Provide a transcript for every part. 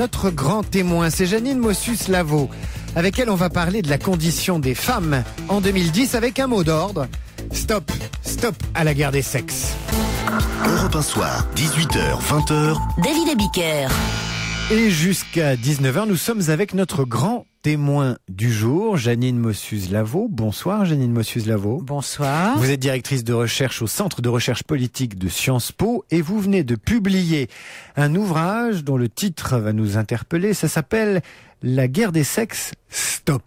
Notre grand témoin, c'est Janine Mossus-Lavaux, avec elle on va parler de la condition des femmes en 2010 avec un mot d'ordre. Stop, stop à la guerre des sexes. Europe soir, 18h, 20h. David Abiker. Et jusqu'à 19h, nous sommes avec notre grand témoin du jour, Janine Mossius-Lavaux. Bonsoir, Janine Mossius-Lavaux. Bonsoir. Vous êtes directrice de recherche au Centre de recherche politique de Sciences Po et vous venez de publier un ouvrage dont le titre va nous interpeller. Ça s'appelle La guerre des sexes, stop.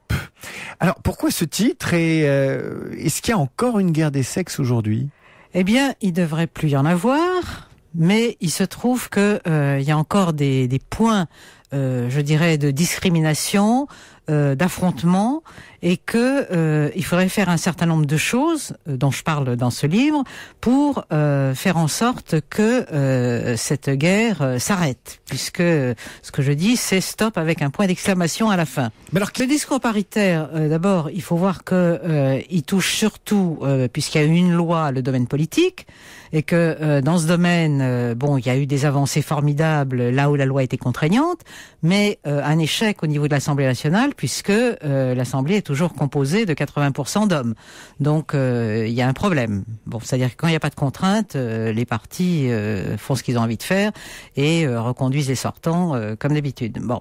Alors, pourquoi ce titre et euh, est-ce qu'il y a encore une guerre des sexes aujourd'hui? Eh bien, il devrait plus y en avoir mais il se trouve que euh, il y a encore des, des points euh, je dirais, de discrimination, euh, d'affrontement, et que euh, il faudrait faire un certain nombre de choses euh, dont je parle dans ce livre pour euh, faire en sorte que cette guerre s'arrête, puisque ce que je dis, c'est stop avec un point d'exclamation à la fin. Mais alors, le discours paritaire, d'abord, il faut voir que il touche surtout, puisqu'il y a une loi, le domaine politique, et que dans ce domaine, bon, il y a eu des avancées formidables là où la loi était contraignante mais euh, un échec au niveau de l'Assemblée nationale, puisque euh, l'Assemblée est toujours composée de 80% d'hommes. Donc euh, il y a un problème. Bon, c'est-à-dire que quand il n'y a pas de contraintes, les partis font ce qu'ils ont envie de faire et reconduisent les sortants comme d'habitude. Bon,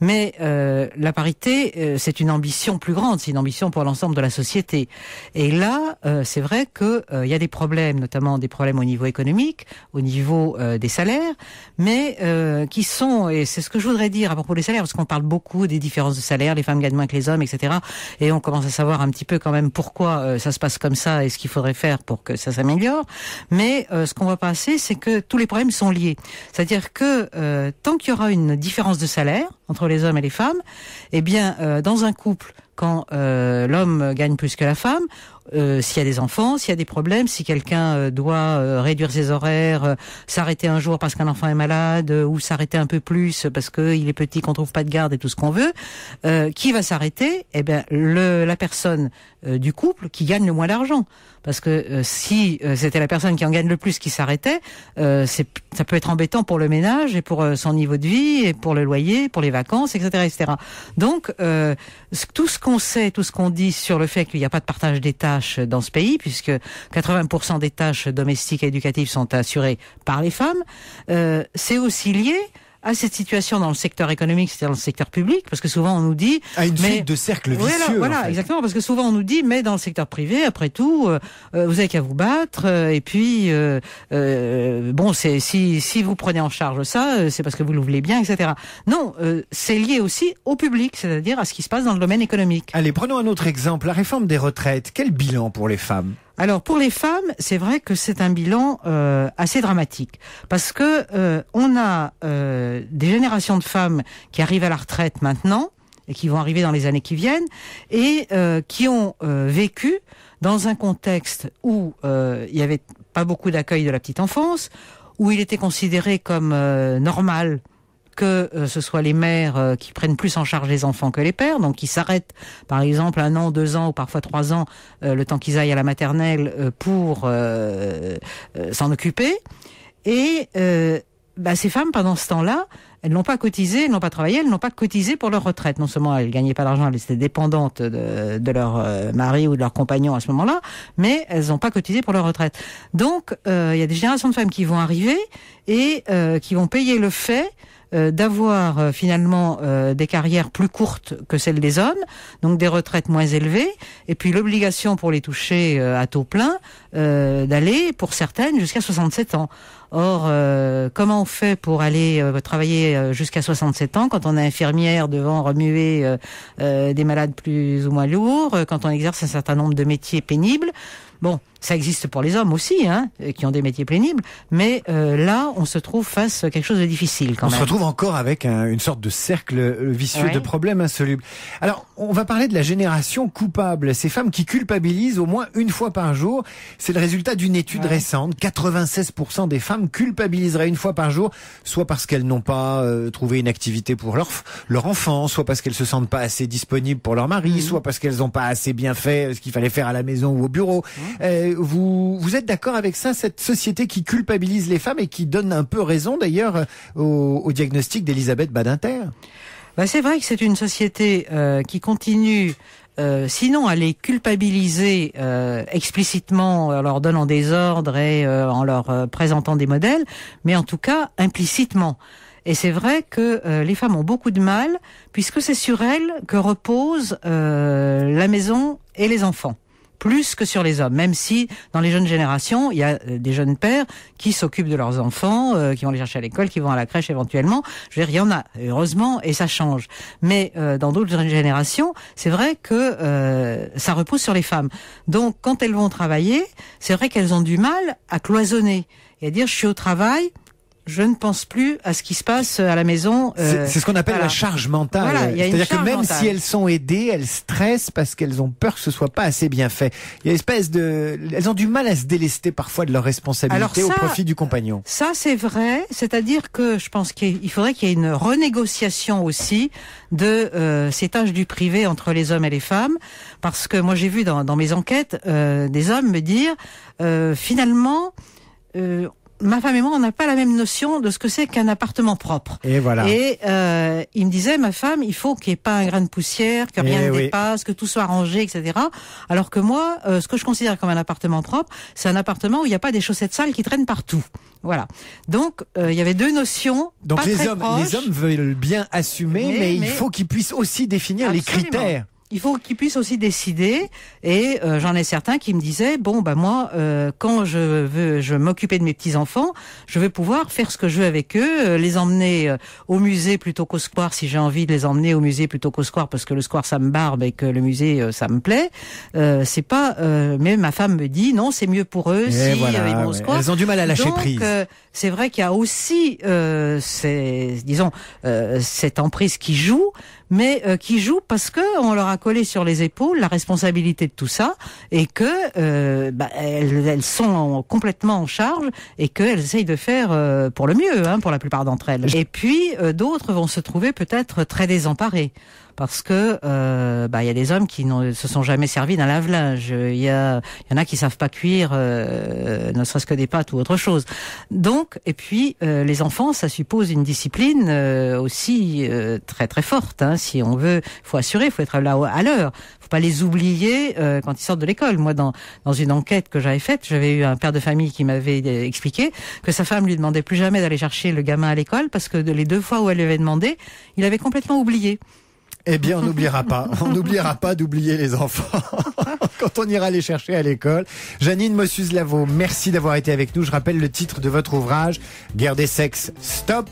mais la parité, c'est une ambition plus grande, c'est une ambition pour l'ensemble de la société. Et là, c'est vrai que il y a des problèmes, notamment des problèmes au niveau économique, au niveau des salaires, mais qui sont et c'est ce que je voudrais dire à propos des salaires, parce qu'on parle beaucoup des différences de salaire, les femmes gagnent moins que les hommes, etc. Et on commence à savoir un petit peu quand même pourquoi euh, ça se passe comme ça et ce qu'il faudrait faire pour que ça s'améliore. Mais euh, ce qu'on voit pas assez, c'est que tous les problèmes sont liés. C'est-à-dire que euh, tant qu'il y aura une différence de salaire entre les hommes et les femmes, eh bien, dans un couple, quand l'homme gagne plus que la femme, euh, s'il y a des enfants, s'il y a des problèmes, si quelqu'un euh, doit euh, réduire ses horaires, s'arrêter un jour parce qu'un enfant est malade, ou s'arrêter un peu plus parce qu'il est petit, qu'on trouve pas de garde et tout ce qu'on veut, qui va s'arrêter Eh bien, la personne du couple qui gagne le moins d'argent. Parce que si c'était la personne qui en gagne le plus qui s'arrêtait, ça peut être embêtant pour le ménage et pour son niveau de vie et pour le loyer, pour les vacances, etc., etc. Donc tout ce qu'on sait, tout ce qu'on dit sur le fait qu'il n'y a pas de partage d'état dans ce pays, puisque 80% des tâches domestiques et éducatives sont assurées par les femmes, euh, c'est aussi lié à ah, cette situation dans le secteur économique, c'est-à-dire dans le secteur public, parce que souvent on nous dit à ah, une mais, de cercle vicieux. Voilà, exactement, parce que souvent on nous dit mais dans le secteur privé, après tout, euh, euh, vous avez qu'à vous battre, euh, et puis bon, c'est si si vous prenez en charge ça, c'est parce que vous le bien, etc. Non, c'est lié aussi au public, c'est-à-dire à ce qui se passe dans le domaine économique. Allez, prenons un autre exemple, la réforme des retraites. Quel bilan pour les femmes alors pour les femmes, c'est vrai que c'est un bilan euh, assez dramatique parce que euh, on a euh, des générations de femmes qui arrivent à la retraite maintenant et qui vont arriver dans les années qui viennent et qui ont vécu dans un contexte où il y avait pas beaucoup d'accueil de la petite enfance, où il était considéré comme normal que euh, ce soit les mères euh, qui prennent plus en charge les enfants que les pères, donc qui s'arrêtent par exemple un an, deux ans ou parfois trois ans, euh, le temps qu'ils aillent à la maternelle pour s'en occuper. Et bah, ces femmes, pendant ce temps-là, elles n'ont pas cotisé, elles n'ont pas travaillé, elles n'ont pas cotisé pour leur retraite. Non seulement elles gagnaient pas d'argent, elles étaient dépendantes de, de leur mari ou de leur compagnon à ce moment-là, mais elles n'ont pas cotisé pour leur retraite. Donc, il y a des générations de femmes qui vont arriver et qui vont payer le fait euh, d'avoir euh, finalement euh, des carrières plus courtes que celles des hommes, donc des retraites moins élevées, et puis l'obligation pour les toucher à taux plein d'aller, pour certaines, jusqu'à 67 ans. Or, comment on fait pour aller travailler jusqu'à 67 ans quand on est infirmière devant remuer des malades plus ou moins lourds, quand on exerce un certain nombre de métiers pénibles Bon, ça existe pour les hommes aussi, hein, qui ont des métiers pénibles, mais euh, là, on se trouve face à quelque chose de difficile quand on même. On se retrouve encore avec une sorte de cercle euh, vicieux de problèmes insolubles. Alors, on va parler de la génération coupable, ces femmes qui culpabilisent au moins une fois par jour. C'est le résultat d'une étude récente. 96% des femmes culpabiliseraient une fois par jour, soit parce qu'elles n'ont pas euh, trouvé une activité pour leur, leur enfant, soit parce qu'elles se sentent pas assez disponibles pour leur mari, mmh. soit parce qu'elles n'ont pas assez bien fait ce qu'il fallait faire à la maison ou au bureau. Euh, vous, vous êtes d'accord avec ça, cette société qui culpabilise les femmes et qui donne un peu raison d'ailleurs euh, au, diagnostic d'Elisabeth Badinter bah, c'est vrai que c'est une société euh, qui continue sinon à les culpabiliser explicitement en leur donnant des ordres et en leur présentant des modèles, mais en tout cas implicitement. Et c'est vrai que les femmes ont beaucoup de mal puisque c'est sur elles que reposent la maison et les enfants plus que sur les hommes, même si dans les jeunes générations, il y a euh, des jeunes pères qui s'occupent de leurs enfants, euh, qui vont les chercher à l'école, qui vont à la crèche éventuellement. Je veux dire, il y en a, heureusement, et ça change. Mais euh, dans d'autres générations, c'est vrai que ça repose sur les femmes. Donc, quand elles vont travailler, c'est vrai qu'elles ont du mal à cloisonner et à dire, je suis au travail, je ne pense plus à ce qui se passe à la maison. c'est euh, ce qu'on appelle la charge mentale. C'est-à-dire que même si elles sont aidées, elles stressent parce qu'elles ont peur que ce soit pas assez bien fait. Il y a une espèce de, elles ont du mal à se délester parfois de leurs responsabilités au profit du compagnon. Ça c'est vrai, c'est-à-dire que je pense qu'il faudrait qu'il y ait une renégociation aussi de euh, ces tâches du privé entre les hommes et les femmes, parce que moi j'ai vu dans, mes enquêtes euh, des hommes me dire finalement ma femme et moi, on n'a pas la même notion de ce que c'est qu'un appartement propre. Et voilà. Et euh, il me disait, ma femme, il faut qu'il n'y ait pas un grain de poussière, que eh rien ne dépasse, que tout soit rangé, etc. Alors que moi, euh, ce que je considère comme un appartement propre, c'est un appartement où il n'y a pas des chaussettes sales qui traînent partout. Voilà. Donc, euh, il y avait deux notions. Donc les hommes, les hommes veulent bien assumer, mais, il faut qu'ils puissent aussi définir les critères il faut qu'ils puissent aussi décider. Et euh, j'en ai certains qui me disaient bon ben moi euh, quand je veux je m'occuper de mes petits enfants, je vais pouvoir faire ce que je veux avec eux, euh, les emmener au musée plutôt qu'au square si j'ai envie de les emmener au musée plutôt qu'au square parce que le square ça me barbe et que le musée ça me plaît. c'est pas mais ma femme me dit non c'est mieux pour eux si ils vont au square. ont du mal à lâcher Donc, prise. c'est vrai qu'il y a aussi c'est disons cette emprise qui joue, mais qui joue parce que on leur a coller sur les épaules la responsabilité de tout ça et que euh, bah, elles, sont complètement en charge et qu'elles essayent de faire euh, pour le mieux hein, pour la plupart d'entre elles. Et puis euh, d'autres vont se trouver peut-être très désemparées parce que euh, bah il y a des hommes qui ne se sont jamais servis d'un lave-linge. Il y y en a qui savent pas cuire, euh, ne serait-ce que des pâtes ou autre chose. Donc et puis euh, les enfants, ça suppose une discipline euh, aussi euh, très très forte. Hein, si on veut, faut assurer, faut être là à l'heure faut pas les oublier euh, quand ils sortent de l'école. Moi, dans, dans une enquête que j'avais faite, j'avais eu un père de famille qui m'avait expliqué que sa femme lui demandait plus jamais d'aller chercher le gamin à l'école parce que les deux fois où elle lui avait demandé, il avait complètement oublié. Eh bien, on n'oubliera pas. On n'oubliera pas d'oublier les enfants quand on ira les chercher à l'école. Janine Mossus lavaux merci d'avoir été avec nous. Je rappelle le titre de votre ouvrage, Guerre des sexes, stop.